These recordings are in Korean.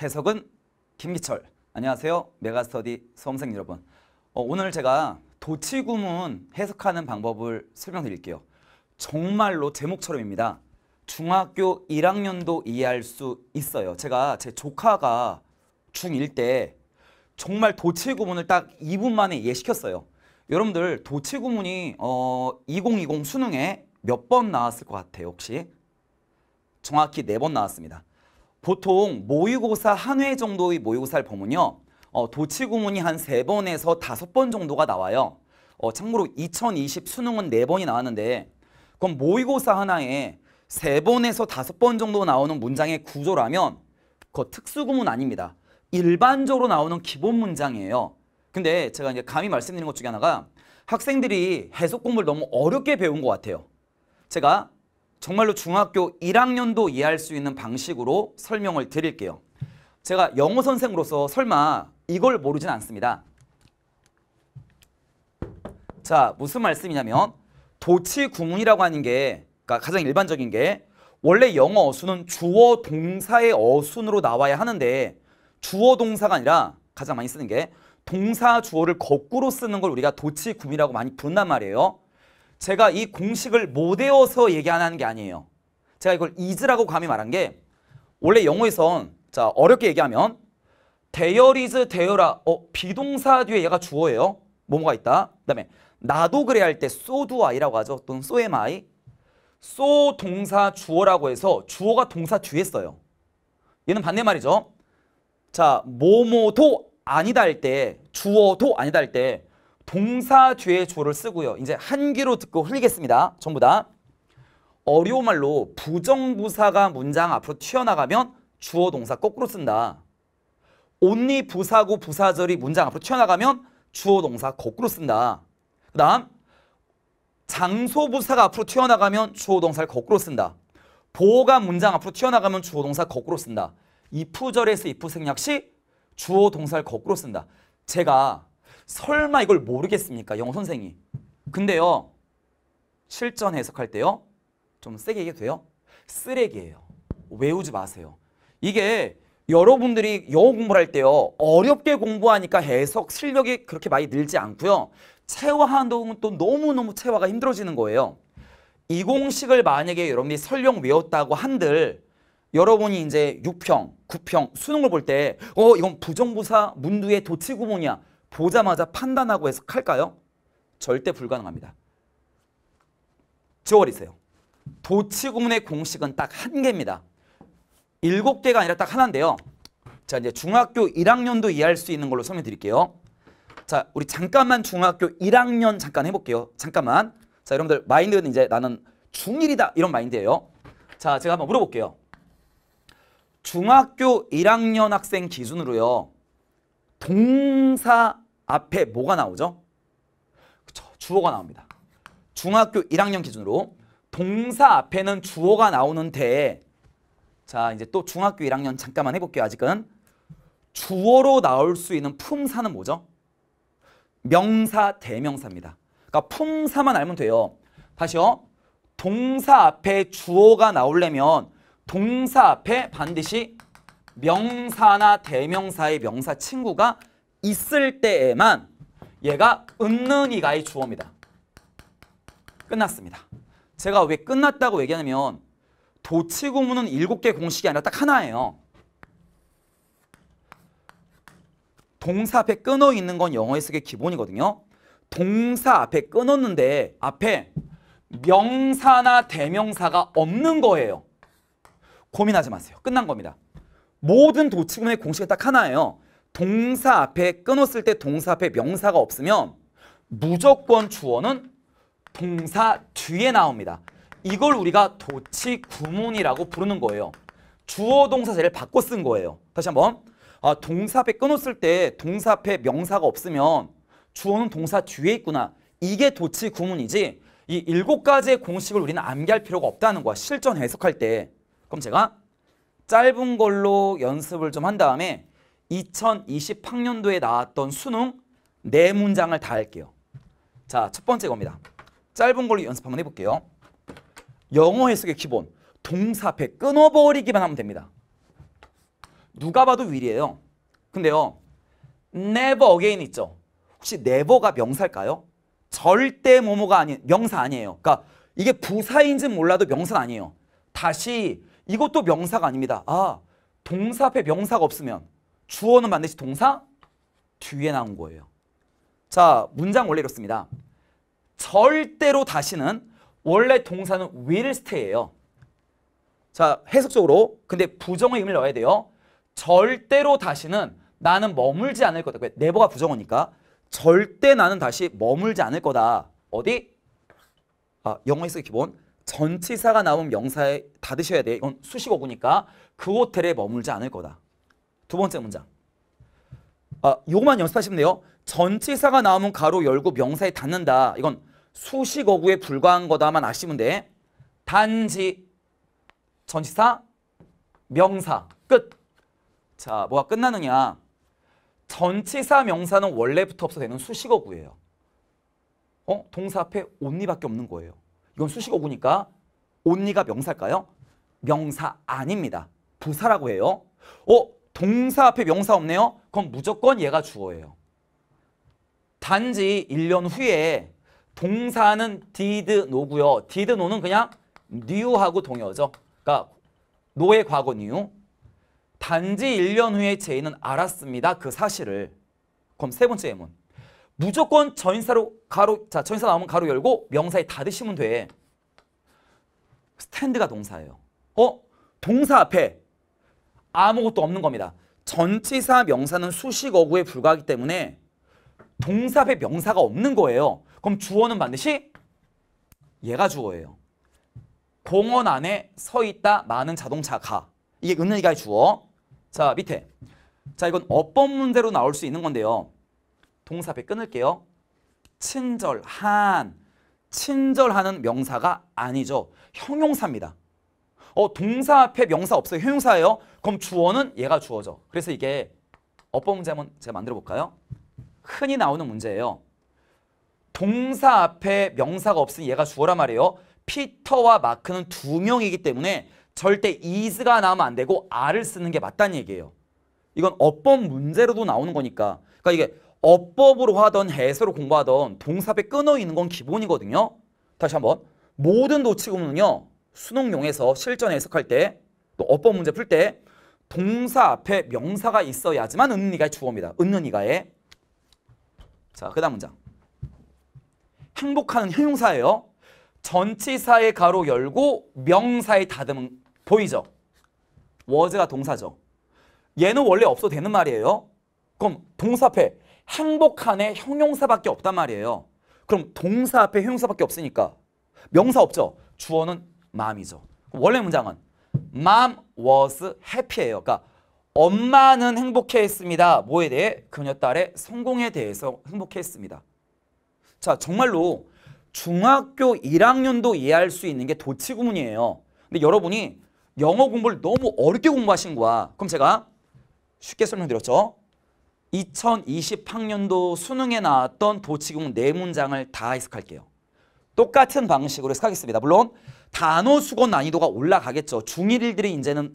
해석은 김기철. 안녕하세요. 메가스터디 수험생 여러분. 어, 오늘 제가 도치구문 해석하는 방법을 설명드릴게요. 정말로 제목처럼입니다. 중학교 1학년도 이해할 수 있어요. 제가 제 조카가 중1 때 정말 도치구문을 딱 2분 만에 이시켰어요 여러분들 도치구문이 어, 2020 수능에 몇 번 나왔을 것 같아요 혹시? 정확히 네번 나왔습니다. 보통 모의고사 한 회 정도의 모의고사를 보면요. 어, 도치구문이 한 세번에서 다섯 번 정도가 나와요. 어, 참고로 2020 수능은 네번이 나왔는데 그럼 모의고사 하나에 세번에서 다섯 번 정도 나오는 문장의 구조라면 그 특수구문 아닙니다. 일반적으로 나오는 기본 문장이에요. 근데 제가 이제 감히 말씀드린 것 중에 하나가 학생들이 해석 공부를 너무 어렵게 배운 것 같아요. 제가 정말로 중학교 1학년도 이해할 수 있는 방식으로 설명을 드릴게요. 제가 영어 선생으로서 설마 이걸 모르진 않습니다. 자, 무슨 말씀이냐면 도치 구문이라고 하는 게 그러니까 가장 일반적인 게 원래 영어 어순은 주어 동사의 어순으로 나와야 하는데 주어 동사가 아니라 가장 많이 쓰는 게 동사 주어를 거꾸로 쓰는 걸 우리가 도치 구문이라고 많이 부른단 말이에요. 제가 이 공식을 못 외워서 얘기 안 하는 게 아니에요. 제가 이걸 is라고 감히 말한 게 원래 영어에선 자 어렵게 얘기하면 대열 이즈 대열아 어 비동사 뒤에 얘가 주어예요. 뭐뭐가 있다. 그다음에 나도 그래 할 때 so do I라고 하죠. 또는 so am I. so 동사 주어라고 해서 주어가 동사 뒤에 써요. 얘는 반대말이죠. 자, 뭐뭐도 아니다 할 때, 주어도 아니다 할때 동사 뒤에 조를 쓰고요. 이제 한기로 듣고 흘리겠습니다. 전부 다. 어려말로 운 부정부사가 문장 앞으로 튀어나가면 주어 동사 거꾸로 쓴다. 온니 부사고 부사절이 문장 앞으로 튀어나가면 주어 동사 거꾸로 쓴다. 그 다음 장소 부사가 앞으로 튀어나가면 주어 동사를 거꾸로 쓴다. 보호가 문장 앞으로 튀어나가면 주어 동사 거꾸로 쓴다. 이프절에서 이프 생략 시 주어 동사를 거꾸로 쓴다. 제가 설마 이걸 모르겠습니까? 영어 선생이. 근데요. 실전 해석할 때요. 좀 세게 얘기해도 돼요? 쓰레기예요. 외우지 마세요. 이게 여러분들이 영어 공부를 할 때요. 어렵게 공부하니까 해석 실력이 그렇게 많이 늘지 않고요. 체화하는 동안 또 너무너무 체화가 힘들어지는 거예요. 이 공식을 만약에 여러분이 설령 외웠다고 한들 여러분이 이제 6평, 9평, 수능을 볼 때 어 이건 부정부사 문두의 도치구문이야. 보자마자 판단하고 해석할까요? 절대 불가능합니다. 지워버리세요. 도치구문의 공식은 딱 한 개입니다. 일곱 개가 아니라 딱 하나인데요. 자 이제 중학교 1학년도 이해할 수 있는 걸로 설명드릴게요. 자 우리 잠깐만 중학교 1학년 잠깐 해볼게요. 잠깐만. 자 여러분들 마인드는 이제 나는 중1이다 이런 마인드예요. 자 제가 한번 물어볼게요. 중학교 1학년 학생 기준으로요. 동사 앞에 뭐가 나오죠? 그쵸, 주어가 나옵니다. 중학교 1학년 기준으로 동사 앞에는 주어가 나오는데 자 이제 또 중학교 1학년 잠깐만 해볼게요. 아직은 주어로 나올 수 있는 품사는 뭐죠? 명사, 대명사입니다. 그러니까 품사만 알면 돼요. 다시요. 동사 앞에 주어가 나오려면 동사 앞에 반드시 명사나 대명사의 명사 친구가 있을 때에만 얘가 은는이가의 주어입니다. 끝났습니다. 제가 왜 끝났다고 얘기하냐면 도치고문은 7개 공식이 아니라 딱 하나예요. 동사 앞에 끊어 있는 건 영어의 쓰기 기본이거든요. 동사 앞에 끊었는데 앞에 명사나 대명사가 없는 거예요. 고민하지 마세요. 끝난 겁니다. 모든 도치문의 공식은 딱 하나예요. 동사 앞에 끊었을 때 동사 앞에 명사가 없으면 무조건 주어는 동사 뒤에 나옵니다. 이걸 우리가 도치 구문이라고 부르는 거예요. 주어 동사제를 바꿔 쓴 거예요. 다시 한번 아, 동사 앞에 끊었을 때 동사 앞에 명사가 없으면 주어는 동사 뒤에 있구나. 이게 도치 구문이지 이 일곱 가지의 공식을 우리는 암기할 필요가 없다는 거야. 실전 해석할 때. 그럼 제가 짧은 걸로 연습을 좀 한 다음에 2020학년도에 나왔던 수능 네 문장을 다 할게요. 자, 첫 번째 겁니다. 짧은 걸로 연습 한번 해볼게요. 영어 해석의 기본, 동사패 끊어버리기만 하면 됩니다. 누가 봐도 위리에요 근데요, never again 있죠? 혹시 never가 명사일까요? 절대 뭐뭐가 아닌 명사 아니에요. 그러니까 이게 부사인지 몰라도 명사 아니에요. 다시 이것도 명사가 아닙니다. 아, 동사 앞에 명사가 없으면 주어는 반드시 동사 뒤에 나온 거예요. 자, 문장 원래 이렇습니다. 절대로 다시는 원래 동사는 will stay예요. 자, 해석적으로 근데 부정의 의미를 넣어야 돼요. 절대로 다시는 나는 머물지 않을 거다. 왜? 네버가 부정어니까. 절대 나는 다시 머물지 않을 거다. 어디? 아, 영어 해석 기본. 전치사가 나온 명사에 다 드셔야 돼. 이건 수식어구니까 그 호텔에 머물지 않을 거다. 두 번째 문장. 아, 요것만 연습하시면 돼요. 전치사가 나오면 가로 열고 명사에 닫는다 이건 수식어구에 불과한 거다만 아시면 돼. 단지 전치사 명사 끝. 자, 뭐가 끝나느냐. 전치사 명사는 원래부터 없어 되는 수식어구예요. 어? 동사 앞에 온니밖에 없는 거예요. 이건 수식어구니까 온니가 명사일까요? 명사 아닙니다. 부사라고 해요. 어? 동사 앞에 명사 없네요? 그럼 무조건 얘가 주어예요. 단지 1년 후에 동사는 did no고요. did no는 그냥 new하고 동요죠. 그러니까 no의 과거 new. 단지 1년 후에 제인은 알았습니다. 그 사실을. 그럼 세 번째 예문. 무조건 전인사로 가로 자 전인사 나오면 가로 열고 명사에 닫으시면 돼. 스탠드가 동사예요. 어? 동사 앞에 아무것도 없는 겁니다. 전치사 명사는 수식어구에 불과하기 때문에 동사 앞에 명사가 없는 거예요. 그럼 주어는 반드시 얘가 주어예요. 공원 안에 서 있다 많은 자동차가 이게 은은이가 주어. 자 밑에 자 이건 어법 문제로 나올 수 있는 건데요. 동사배 끊을게요. 친절한, 친절하는 명사가 아니죠. 형용사입니다. 어, 동사 앞에 명사 없어요. 형용사예요. 그럼 주어는 얘가 주어죠. 그래서 이게 어법 문제 한번 제가 만들어 볼까요? 흔히 나오는 문제예요. 동사 앞에 명사가 없으니 얘가 주어란 말이에요. 피터와 마크는 두 명이기 때문에 절대 is가 나오면 안 되고 are를 쓰는 게 맞다는 얘기예요. 이건 어법 문제로도 나오는 거니까. 그러니까 이게 어법으로 하던 해서로 공부하던 동사배 끊어 있는 건 기본이거든요. 다시 한번 모든 도치구문은요 수능용에서 실전 해석할 때 또 어법 문제 풀 때 동사 앞에 명사가 있어야지만 은는 이가의 주어입니다. 은는 이가의 자, 그 다음 문장 행복하는 형용사예요. 전치사의 가로 열고 명사의 다듬은 보이죠? 워즈가 동사죠. 얘는 원래 없어도 되는 말이에요. 그럼 동사 앞에 행복한에 형용사밖에 없단 말이에요. 그럼 동사 앞에 형용사밖에 없으니까 명사 없죠. 주어는 맘이죠. 원래 문장은 mom was happy예요. 그러니까 엄마는 행복해했습니다. 뭐에 대해? 그녀 딸의 성공에 대해서 행복해했습니다. 자, 정말로 중학교 1학년도 이해할 수 있는 게 도치구문이에요. 근데 여러분이 영어 공부를 너무 어렵게 공부하신 거야. 그럼 제가 쉽게 설명드렸죠. 2020학년도 수능에 나왔던 도치공 네 문장을 다 해석할게요. 똑같은 방식으로 해석하겠습니다. 물론 단어 수건 난이도가 올라가겠죠. 중1들이 이제는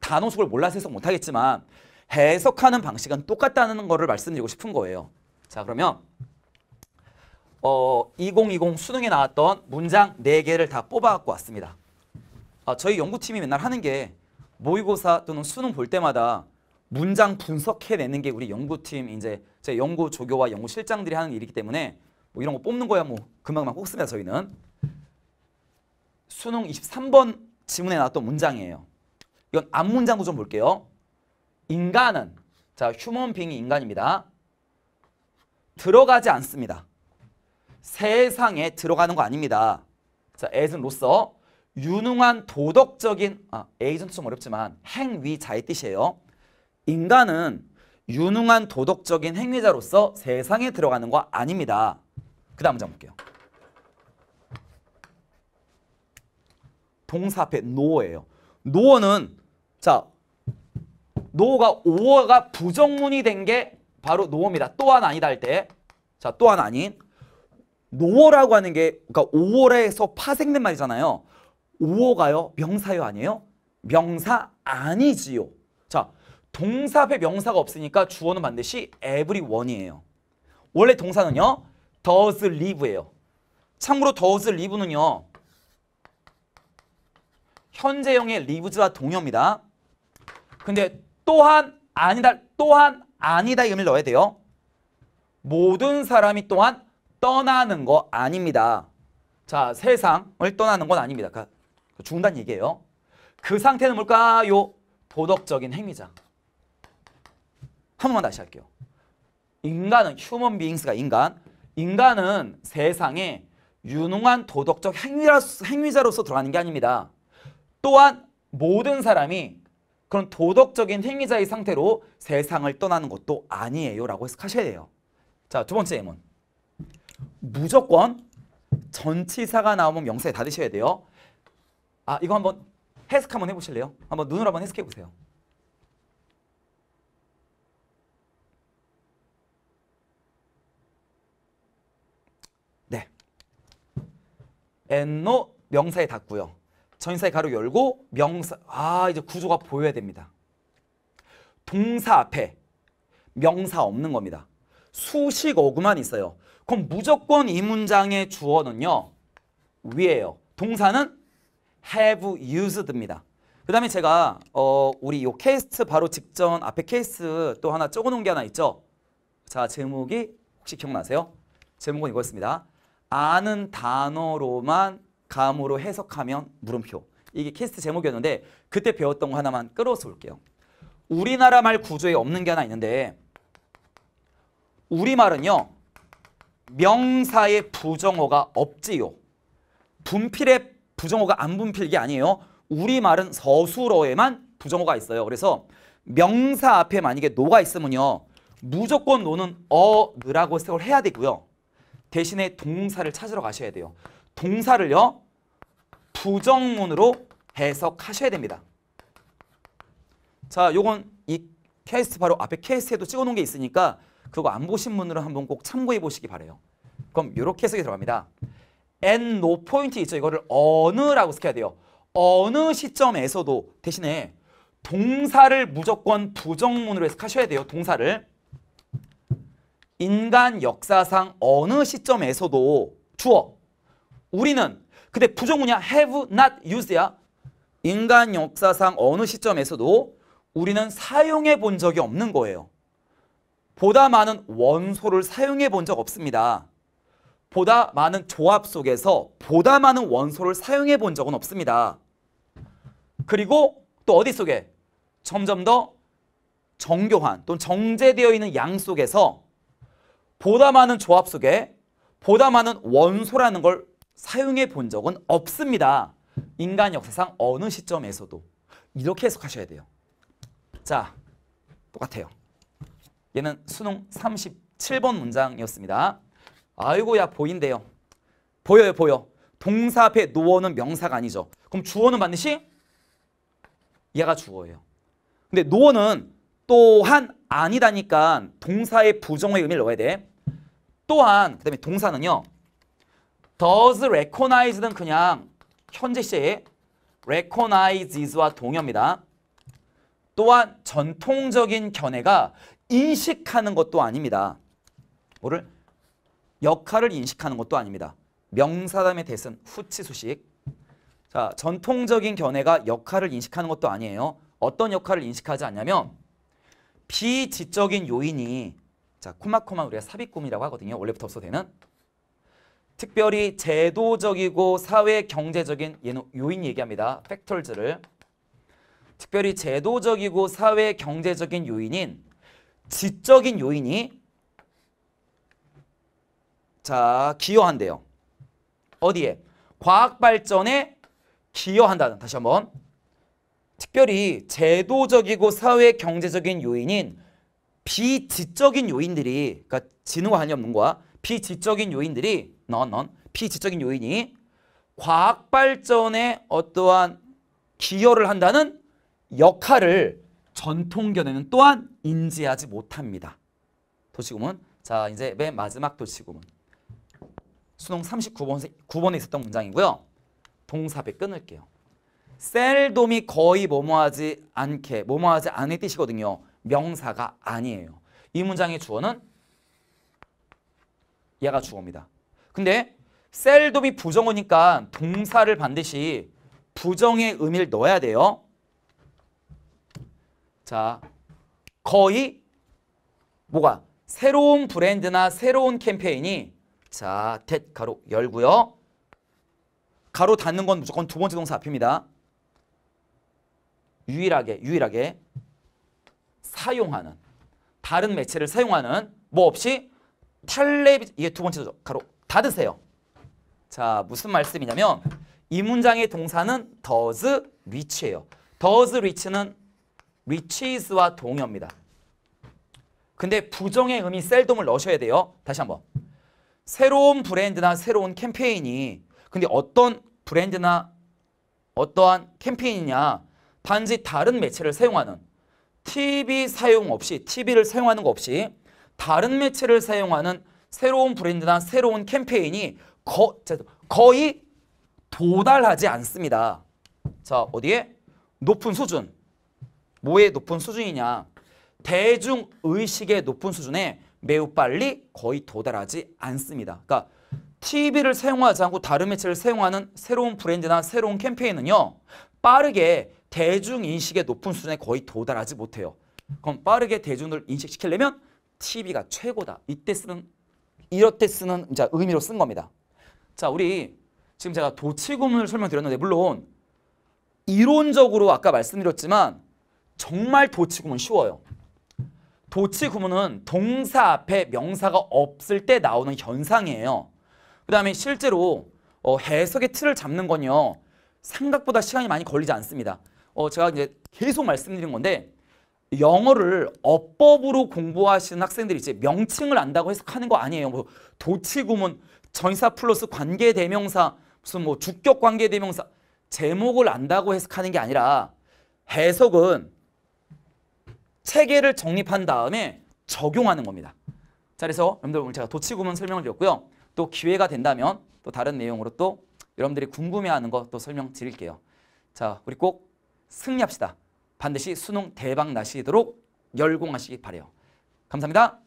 단어 수걸 몰라서 해석 못하겠지만 해석하는 방식은 똑같다는 거를 말씀드리고 싶은 거예요. 자 그러면 어, 2020 수능에 나왔던 문장 4개를 다 뽑아 갖고 왔습니다. 아, 저희 연구팀이 맨날 하는 게 모의고사 또는 수능 볼 때마다 문장 분석해내는 게 우리 연구팀 이제 제 연구 조교와 연구 실장들이 하는 일이기 때문에 뭐 이런 거 뽑는 거야 뭐 금방만 뽑습니다 저희는 수능 23번 지문에 나왔던 문장이에요 이건 앞 문장도 좀 볼게요 인간은 자 휴먼 빙이 인간입니다 들어가지 않습니다 세상에 들어가는 거 아닙니다 자 에이즌로서 유능한 도덕적인 아 에이즌도 좀 어렵지만 행위자의 뜻이에요 인간은 유능한 도덕적인 행위자로서 세상에 들어가는 거 아닙니다. 그 다음 장 볼게요. 동사 앞에 노어예요. 노어는 자 노어가 오어가 부정문이 된 게 바로 노어입니다. 또한 아니다 할 때 자 또한 아닌 노어라고 하는 게 그러니까 오어에서 파생된 말이잖아요. 오어가요 명사요 아니에요? 명사 아니지요. 자 동사 앞에 명사가 없으니까 주어는 반드시 everyone이에요. 원래 동사는요. does live예요. 참고로 does live는요. 현재형의 live와 동요입니다. 근데 또한 아니다 또한 아니다 의미를 넣어야 돼요. 모든 사람이 또한 떠나는 거 아닙니다. 자 세상을 떠나는 건 아닙니다. 죽는다는 그러니까 얘기예요. 그 상태는 뭘까요? 도덕적인 행위자. 한 번만 다시 할게요. 인간은 휴먼 비잉스가 인간 인간은 세상에 유능한 도덕적 행위자로서 들어가는 게 아닙니다. 또한 모든 사람이 그런 도덕적인 행위자의 상태로 세상을 떠나는 것도 아니에요 라고 해석하셔야 돼요. 자, 두 번째 예문. 무조건 전치사가 나오면 명사에 다 드셔야 돼요. 아, 이거 한번 해석 한번 해보실래요? 한번 눈으로 한번 해석해보세요. 엔노 명사에 닫고요. 전사의 가로 열고 명사 아 이제 구조가 보여야 됩니다. 동사 앞에 명사 없는 겁니다. 수식어구만 있어요. 그럼 무조건 이 문장의 주어는요. 위에요. 동사는 have used입니다. 그 다음에 제가 어, 우리 요 케이스 바로 직전 앞에 케이스 또 하나 적어놓은 게 하나 있죠. 자 제목이 혹시 기억나세요? 제목은 이거였습니다. 아는 단어로만 감으로 해석하면 물음표. 이게 캐스트 제목이었는데 그때 배웠던 거 하나만 끌어서 올게요. 우리나라 말 구조에 없는 게 하나 있는데 우리말은요. 명사의 부정어가 없지요. 분필에 부정어가 안분필게 아니에요. 우리말은 서술어에만 부정어가 있어요. 그래서 명사 앞에 만약에 노가 있으면요. 무조건 노는 어, 느라고 해석을 해야 되고요. 대신에 동사를 찾으러 가셔야 돼요. 동사를요. 부정문으로 해석하셔야 됩니다. 자, 요건 이 케이스 바로 앞에 케이스에도 찍어놓은 게 있으니까 그거 안 보신 분들은 한번 꼭 참고해 보시기 바래요. 그럼 요렇게 해석이 들어갑니다. and no 포인트 있죠. 이거를 어느라고 시켜야 돼요. 어느 시점에서도 대신에 동사를 무조건 부정문으로 해석하셔야 돼요. 동사를. 인간 역사상 어느 시점에서도 주어 우리는 근데 부정문이야 have not used야 인간 역사상 어느 시점에서도 우리는 사용해 본 적이 없는 거예요. 보다 많은 원소를 사용해 본 적 없습니다. 보다 많은 조합 속에서 보다 많은 원소를 사용해 본 적은 없습니다. 그리고 또 어디 속에 점점 더 정교한 또는 정제되어 있는 양 속에서 보다 많은 조합 속에 보다 많은 원소라는 걸 사용해 본 적은 없습니다. 인간 역사상 어느 시점에서도 이렇게 해석하셔야 돼요. 자, 똑같아요. 얘는 수능 37번 문장이었습니다. 아이고야 보인대요. 보여요 보여. 동사 앞에 노어는 명사가 아니죠. 그럼 주어는 반드시 얘가 주어예요. 근데 노어는 또한 아니다니까 동사의 부정의 의미를 넣어야 돼. 또한 그다음에 동사는요. does recognize는 그냥 현재 시 recognizes와 동의합니다. 또한 전통적인 견해가 인식하는 것도 아닙니다. 뭐를? 역할을 인식하는 것도 아닙니다. 명사담의 대승 후치수식. 자, 전통적인 견해가 역할을 인식하는 것도 아니에요. 어떤 역할을 인식하지 않냐면 비지적인 요인이 자, 코마코마 우리가 삽입꿈이라고 하거든요. 원래부터 없어되는 특별히 제도적이고 사회 경제적인 요인 얘기합니다. 팩털즈를 특별히 제도적이고 사회 경제적인 요인인 지적인 요인이 자 기여한대요. 어디에? 과학 발전에 기여한다는 다시 한번 특별히 제도적이고 사회 경제적인 요인인 비지적인 요인들이 그러니까 지능과 관이 없는 거야. 비지적인 요인들이 넌넌 비지적인 요인이 과학 발전에 어떠한 기여를 한다는 역할을 전통 견해는 또한 인지하지 못합니다. 도시구문. 자, 이제 맨 마지막 도시구문. 수능 39번, 9번에 있었던 문장이고요. 동사배 끊을게요. 셀돔이 거의 뭐뭐하지 않게, 뭐뭐하지 않을 뜻이거든요. 명사가 아니에요. 이 문장의 주어는 얘가 주어입니다. 근데 셀돔이 부정어니까 동사를 반드시 부정의 의미를 넣어야 돼요. 자, 거의 뭐가 새로운 브랜드나 새로운 캠페인이 자, 텟 가로 열고요. 가로 닫는 건 무조건 두 번째 동사 앞입니다. 유일하게 유일하게 사용하는 다른 매체를 사용하는 뭐 없이 텔레비 이게 두 번째 가로 닫으세요. 자 무슨 말씀이냐면 이 문장의 동사는 does reach예요. does reach는 r e a c h s 와동의입니다 근데 부정의 의미 셀돔을 넣으셔야 돼요. 다시 한번. 새로운 브랜드나 새로운 캠페인이 근데 어떤 브랜드나 어떠한 캠페인이냐 단지 다른 매체를 사용하는 TV 사용 없이 TV를 사용하는 거 없이 다른 매체를 사용하는 새로운 브랜드나 새로운 캠페인이 거, 거의 도달하지 않습니다. 자 어디에? 높은 수준. 뭐의 높은 수준이냐. 대중의식의 높은 수준에 매우 빨리 거의 도달하지 않습니다. 그러니까 TV를 사용하지 않고 다른 매체를 사용하는 새로운 브랜드나 새로운 캠페인은요. 빠르게 대중 인식의 높은 수준에 거의 도달하지 못해요. 그럼 빠르게 대중을 인식시키려면 TV가 최고다. 이때 쓰는 이럴 때 쓰는 이제 의미로 쓴 겁니다. 자, 우리 지금 제가 도치구문을 설명드렸는데 물론 이론적으로 아까 말씀드렸지만 정말 도치구문 쉬워요. 도치구문은 동사 앞에 명사가 없을 때 나오는 현상이에요. 그 다음에 실제로 어, 해석의 틀을 잡는 건요. 생각보다 시간이 많이 걸리지 않습니다. 어, 제가 이제 계속 말씀드린 건데 영어를 어법으로 공부하시는 학생들이 이제 명칭을 안다고 해석하는 거 아니에요. 뭐 도치구문, 전사 플러스 관계대명사, 무슨 뭐 주격 관계대명사 제목을 안다고 해석하는 게 아니라 해석은 체계를 정립한 다음에 적용하는 겁니다. 자, 그래서 여러분들 오늘 제가 도치구문 설명을 드렸고요. 또 기회가 된다면 또 다른 내용으로 또 여러분들이 궁금해하는 것도 설명 드릴게요. 자, 우리 꼭 승리합시다. 반드시 수능 대박 나시도록 열공하시기 바래요. 감사합니다.